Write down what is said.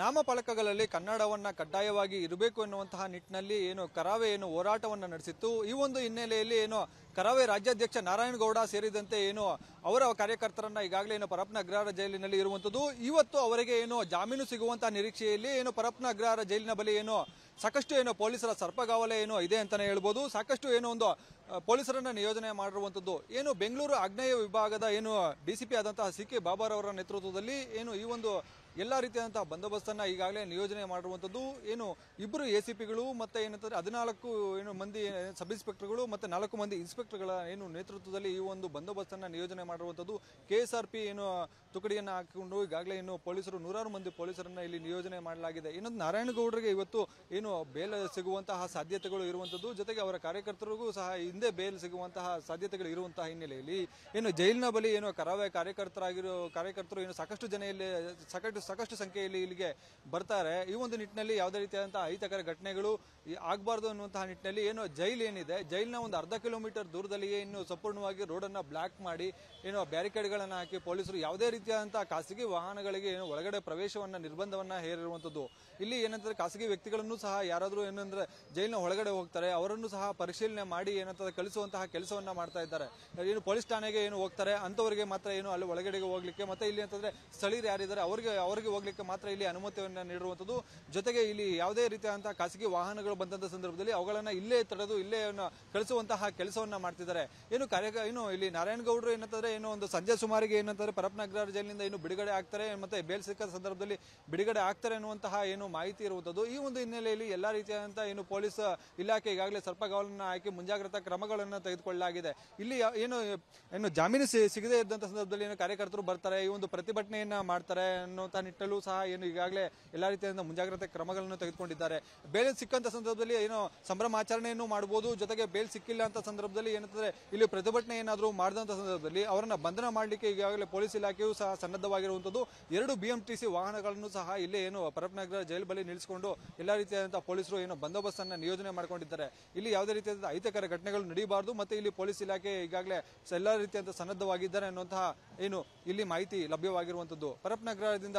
ನಾಮಫಲಕಗಳಲ್ಲಿ ಕನ್ನಡವನ್ನು ಕಡ್ಡಾಯವಾಗಿ ಇರಬೇಕು ಎನ್ನುವಂತಹ ನಿಟ್ಟಿನಲ್ಲಿ ಏನು ಕರಾವೆ ಏನು ಹೋರಾಟವನ್ನು ನಡೆಸಿತ್ತು ಈ ಒಂದು ಹಿನ್ನೆಲೆಯಲ್ಲಿ ಏನು ಕರಾವೆ ರಾಜ್ಯಾಧ್ಯಕ್ಷ ನಾರಾಯಣಗೌಡ ಸೇರಿದಂತೆ ಏನು ಅವರ ಕಾರ್ಯಕರ್ತರನ್ನ ಈಗಾಗಲೇ ಏನು ಪರಪ್ನ ಅಗ್ರಹಾರ ಜೈಲಿನಲ್ಲಿ ಇರುವಂಥದ್ದು ಇವತ್ತು ಅವರಿಗೆ ಏನು ಜಾಮೀನು ಸಿಗುವಂತಹ ನಿರೀಕ್ಷೆಯಲ್ಲಿ ಏನು ಪರಪ್ನ ಅಗ್ರಹಾರ ಜೈಲಿನ ಬಳಿ ಏನು ಸಾಕಷ್ಟು ಏನು ಪೊಲೀಸರ ಸರ್ಪಗಾವಲ ಏನೋ ಇದೆ ಅಂತಾನೆ ಹೇಳ್ಬೋದು ಸಾಕಷ್ಟು ಏನೋ ಒಂದು ಪೊಲೀಸರನ್ನ ನಿಯೋಜನೆ ಮಾಡಿರುವಂಥದ್ದು ಏನು ಬೆಂಗಳೂರು ಆಗ್ನೇಯ ವಿಭಾಗದ ಏನು ಡಿ ಸಿ ಪಿ ಆದಂತಹ ಸಿ ಕೆ ಬಾಬಾರವರ ನೇತೃತ್ವದಲ್ಲಿ ಏನು ಈ ಒಂದು ಎಲ್ಲ ಬಂದೋಬಸ್ತ್ ಅನ್ನ ಈಗಾಗಲೇ ನಿಯೋಜನೆ ಮಾಡಿರುವಂತದ್ದು ಏನು ಇಬ್ಬರು ಎ ಸಿ ಪಿಗಳು ಹದಿನಾಲ್ಕು ಏನು ಮಂದಿ ಸಬ್ ಗಳು ಮತ್ತೆ ನಾಲ್ಕು ಮಂದಿ ಗಳ ಏನು ನೇತೃತ್ವದಲ್ಲಿ ಈ ಒಂದು ಅನ್ನ ನಿಯೋಜನೆ ಮಾಡಿರುವಂತದ್ದು ಕೆ ಎಸ್ ಆರ್ ಪಿ ಏನು ತುಕಡಿಯನ್ನು ಹಾಕಿಕೊಂಡು ಈಗಾಗಲೇ ಏನು ಪೊಲೀಸರು ನೂರಾರು ಮಂದಿ ಪೊಲೀಸರನ್ನ ಇಲ್ಲಿ ನಿಯೋಜನೆ ಮಾಡಲಾಗಿದೆ ಇನ್ನೊಂದು ನಾರಾಯಣಗೌಡರಿಗೆ ಇವತ್ತು ಏನು ಬೇಲ್ ಸಿಗುವಂತಹ ಸಾಧ್ಯತೆಗಳು ಇರುವಂತದ್ದು ಜೊತೆಗೆ ಅವರ ಕಾರ್ಯಕರ್ತರಿಗೂ ಸಹ ಹಿಂದೆ ಬೇಲ್ ಸಿಗುವಂತಹ ಸಾಧ್ಯತೆಗಳು ಇರುವಂತಹ ಹಿನ್ನೆಲೆಯಲ್ಲಿ ಏನು ಜೈಲಿನ ಬಳಿ ಏನು ಕರಾವಳಿ ಕಾರ್ಯಕರ್ತರಾಗಿರೋ ಕಾರ್ಯಕರ್ತರು ಏನು ಸಾಕಷ್ಟು ಜನ ಇಲ್ಲಿ ಸಾಕಷ್ಟು ಸಾಕಷ್ಟು ಸಂಖ್ಯೆಯಲ್ಲಿ ಇಲ್ಲಿಗೆ ಬರ್ತಾರೆ ಈ ಒಂದು ನಿಟ್ಟಿನಲ್ಲಿ ಯಾವುದೇ ರೀತಿಯಾದಂತಹ ಅಹಿತಕರ ಘಟನೆಗಳು ಆಗಬಾರ್ದು ಅನ್ನುವಂತಹ ನಿಟ್ಟಿನಲ್ಲಿ ಏನು ಜೈಲ್ ಏನಿದೆ ಜೈಲಿನ ಒಂದು ಅರ್ಧ ಕಿಲೋಮೀಟರ್ ದೂರದಲ್ಲಿಯೇ ಇನ್ನು ಸಂಪೂರ್ಣವಾಗಿ ರೋಡನ್ನು ಬ್ಲಾಕ್ ಮಾಡಿ ಏನು ಬ್ಯಾರಿಕೇಡ್ಗಳನ್ನು ಹಾಕಿ ಪೊಲೀಸರು ಯಾವುದೇ ರೀತಿಯಾದಂತಹ ಖಾಸಗಿ ವಾಹನಗಳಿಗೆ ಏನು ಒಳಗಡೆ ಪ್ರವೇಶವನ್ನ ನಿರ್ಬಂಧವನ್ನು ಹೇರಿರುವಂತದ್ದು ಇಲ್ಲಿ ಏನಂತಂದ್ರೆ ಖಾಸಗಿ ವ್ಯಕ್ತಿಗಳನ್ನು ಸಹ ಯಾರಾದರೂ ಏನಂದ್ರೆ ಜೈಲಿನ ಒಳಗಡೆ ಹೋಗ್ತಾರೆ ಅವರನ್ನು ಸಹ ಪರಿಶೀಲನೆ ಮಾಡಿ ಏನಂತಂದ್ರೆ ಕಲಿಸುವಂತಹ ಕೆಲಸವನ್ನ ಮಾಡ್ತಾ ಇದ್ದಾರೆ ಏನು ಪೊಲೀಸ್ ಠಾಣೆಗೆ ಏನು ಹೋಗ್ತಾರೆ ಅಂತವರಿಗೆ ಮಾತ್ರ ಏನು ಅಲ್ಲಿ ಒಳಗಡೆಗೆ ಹೋಗ್ಲಿಕ್ಕೆ ಮತ್ತೆ ಇಲ್ಲಿ ಅಂತಂದ್ರೆ ಸ್ಥಳೀಯರು ಯಾರಿದ್ದಾರೆ ಅವರಿಗೆ ಅವರ ಅವರಿಗೆ ಹೋಗ್ಲಿಕ್ಕೆ ಮಾತ್ರ ಇಲ್ಲಿ ಅನುಮತಿಯನ್ನು ನೀಡಿರುವಂತದ್ದು ಜೊತೆಗೆ ಇಲ್ಲಿ ಯಾವುದೇ ರೀತಿಯಾದಂತಹ ಖಾಸಗಿ ವಾಹನಗಳು ಬಂದಂತ ಸಂದರ್ಭದಲ್ಲಿ ಅವುಗಳನ್ನ ಇಲ್ಲೇ ತಡೆದು ಇಲ್ಲೇ ಕಳಿಸುವಂತಹ ಕೆಲಸವನ್ನ ಮಾಡ್ತಿದ್ದಾರೆ ಏನು ಕಾರ್ಯ ಏನು ಇಲ್ಲಿ ನಾರಾಯಣಗೌಡರು ಏನಂತಂದ್ರೆ ಏನು ಒಂದು ಸಂಜೆ ಸುಮಾರಿಗೆ ಏನಂತಂದ್ರೆ ಪರಪನಗರ ಜೈಲಿನಿಂದ ಏನು ಬಿಡುಗಡೆ ಆಗ್ತಾರೆ ಮತ್ತೆ ಬೇಲ್ ಸಿಕ್ಕ ಸಂದರ್ಭದಲ್ಲಿ ಬಿಡುಗಡೆ ಆಗ್ತಾರೆ ಅನ್ನುವಂತಹ ಏನು ಮಾಹಿತಿ ಇರುವಂತದ್ದು ಈ ಒಂದು ಹಿನ್ನೆಲೆಯಲ್ಲಿ ಎಲ್ಲಾ ರೀತಿಯಾದಂತಹ ಏನು ಪೊಲೀಸ್ ಇಲಾಖೆ ಈಗಾಗಲೇ ಸರ್ಪಗಾವಲನ್ನು ಹಾಕಿ ಮುಂಜಾಗ್ರತಾ ಕ್ರಮಗಳನ್ನು ತೆಗೆದುಕೊಳ್ಳಲಾಗಿದೆ ಇಲ್ಲಿ ಏನು ಏನು ಜಾಮೀನು ಸಿಗದೇ ಇದ್ದಂತಹ ಸಂದರ್ಭದಲ್ಲಿ ಏನು ಕಾರ್ಯಕರ್ತರು ಬರ್ತಾರೆ ಈ ಒಂದು ಪ್ರತಿಭಟನೆಯನ್ನ ಮಾಡ್ತಾರೆ ಅನ್ನೋ ನಿಟ್ಟಲ್ಲೂ ಸಹ ಏನು ಈಗಾಗಲೇ ಎಲ್ಲ ರೀತಿಯಿಂದ ಮುಂಜಾಗ್ರತೆ ಕ್ರಮಗಳನ್ನು ತೆಗೆದುಕೊಂಡಿದ್ದಾರೆ ಬೇಲ್ ಸಿಕ್ಕಂತ ಸಂದರ್ಭದಲ್ಲಿ ಏನು ಸಂಭ್ರಮಾಚರಣೆಯನ್ನು ಮಾಡಬಹುದು ಜೊತೆಗೆ ಬೇಲ್ ಸಿಕ್ಕಿಲ್ಲ ಅಂತ ಸಂದರ್ಭದಲ್ಲಿ ಏನಂತಂದ್ರೆ ಇಲ್ಲಿ ಪ್ರತಿಭಟನೆ ಏನಾದರೂ ಮಾಡಿದಂತ ಸಂದರ್ಭದಲ್ಲಿ ಅವರನ್ನ ಬಂಧನ ಮಾಡಲಿಕ್ಕೆ ಈಗಾಗಲೇ ಪೊಲೀಸ್ ಇಲಾಖೆಯು ಸಹ ಸನ್ನದ್ಧವಾಗಿರುವಂತದ್ದು ಎರಡು ಬಿಎಂಟಿಸಿ ವಾಹನಗಳನ್ನು ಸಹ ಇಲ್ಲಿ ಏನು ಪರಪನಗರ ಜೈಲ್ ಬಳಿ ನಿಲ್ಲಿಸಿಕೊಂಡು ಎಲ್ಲ ರೀತಿಯಾದಂತಹ ಪೊಲೀಸರು ಏನು ಬಂದೋಬಸ್ತ್ ಅನ್ನ ನಿಯೋಜನೆ ಮಾಡಿಕೊಂಡಿದ್ದಾರೆ ಇಲ್ಲಿ ಯಾವುದೇ ರೀತಿಯಾದ ಅಹಿತಕರ ಘಟನೆಗಳು ನಡೆಯಬಾರದು ಮತ್ತೆ ಇಲ್ಲಿ ಪೊಲೀಸ್ ಇಲಾಖೆ ಈಗಾಗಲೇ ಎಲ್ಲ ರೀತಿಯಂತ ಸನ್ನದ್ಧವಾಗಿದ್ದಾರೆ ಅನ್ನುವಂತಹ ಏನು ಇಲ್ಲಿ ಮಾಹಿತಿ ಲಭ್ಯವಾಗಿರುವಂತದ್ದು ಪರಪನಗರದಿಂದ